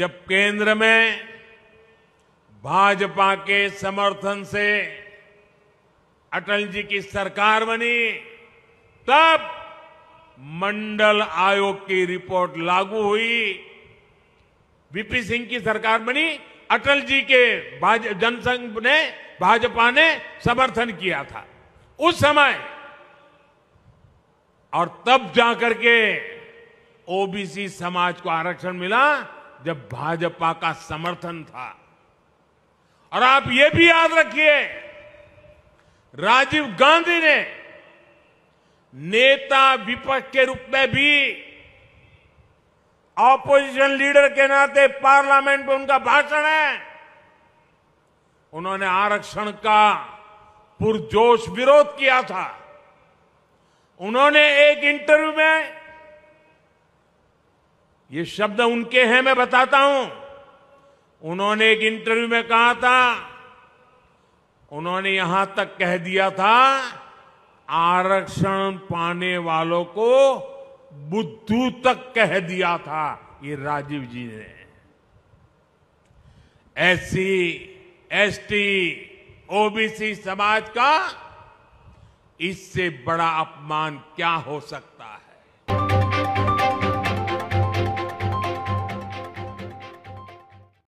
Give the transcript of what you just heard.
जब केंद्र में भाजपा के समर्थन से अटल जी की सरकार बनी तब मंडल आयोग की रिपोर्ट लागू हुई वीपी सिंह की सरकार बनी अटल जी के जनसंघ ने भाजपा ने समर्थन किया था उस समय और तब जाकर के ओबीसी समाज को आरक्षण मिला जब भाजपा का समर्थन था और आप ये भी याद रखिए राजीव गांधी ने नेता विपक्ष के रूप में भी ऑपोजिशन लीडर के नाते पार्लियामेंट में उनका भाषण है उन्होंने आरक्षण का पुरजोश विरोध किया था उन्होंने एक इंटरव्यू में ये शब्द उनके हैं मैं बताता हूं उन्होंने एक इंटरव्यू में कहा था उन्होंने यहां तक कह दिया था आरक्षण पाने वालों को बुद्धू तक कह दिया था ये राजीव जी ने एससी एसटी ओबीसी समाज का इससे बड़ा अपमान क्या हो सकता